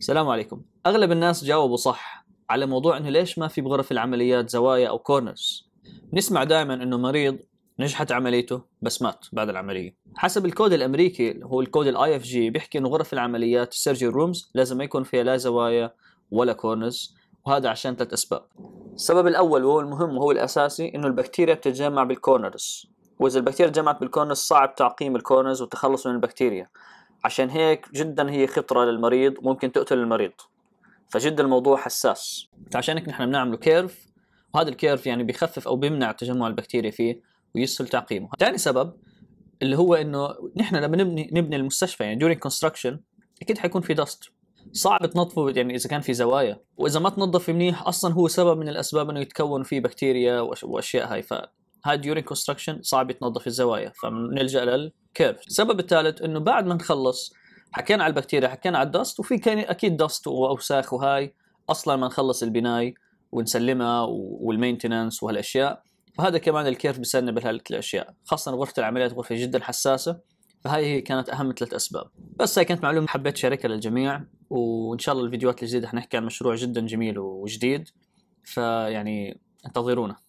السلام عليكم اغلب الناس جاوبوا صح على موضوع انه ليش ما في بغرف العمليات زوايا او كورنرز نسمع دائما انه مريض نجحت عمليته بس مات بعد العمليه حسب الكود الامريكي اللي هو الكود الاي اف جي بيحكي انه غرف العمليات السيرجي رومز لازم ما يكون فيها لا زوايا ولا كورنرز وهذا عشان ثلاث اسباب السبب الاول وهو المهم وهو الاساسي انه البكتيريا بتتجمع بالكورنرز واذا البكتيريا تجمعت بالكورنرز صعب تعقيم الكورنرز والتخلص من البكتيريا عشان هيك جدا هي خطره للمريض ممكن تقتل المريض فجد الموضوع حساس فعشان هيك نحن بنعمله كيرف وهذا الكيرف يعني بخفف او بيمنع تجمع البكتيريا فيه ويسهل تعقيمه ثاني سبب اللي هو انه نحن لما نبني نبني المستشفى يعني during construction اكيد حيكون في دست صعب تنظفه يعني اذا كان في زوايا واذا ما تنظف منيح اصلا هو سبب من الاسباب انه يتكون فيه بكتيريا واشياء هاي ف هاي ديورينج كونستراكشن صعب يتنظف الزوايا فبنلجا للكيرف السبب الثالث انه بعد ما نخلص حكينا على البكتيريا حكينا على الدست وفي كان اكيد دست واوساخ وهاي اصلا ما نخلص البناي ونسلمها والمينتننس وهالاشياء فهذا كمان الكيرف بسنب بهالك الاشياء خاصه غرفه العمليات غرفه جدا حساسه فهاي هي كانت اهم ثلاث اسباب بس هاي كانت معلومه حبيت شاركها للجميع وان شاء الله الفيديوهات الجديده حنحكي عن مشروع جدا جميل وجديد فيعني انتظرونا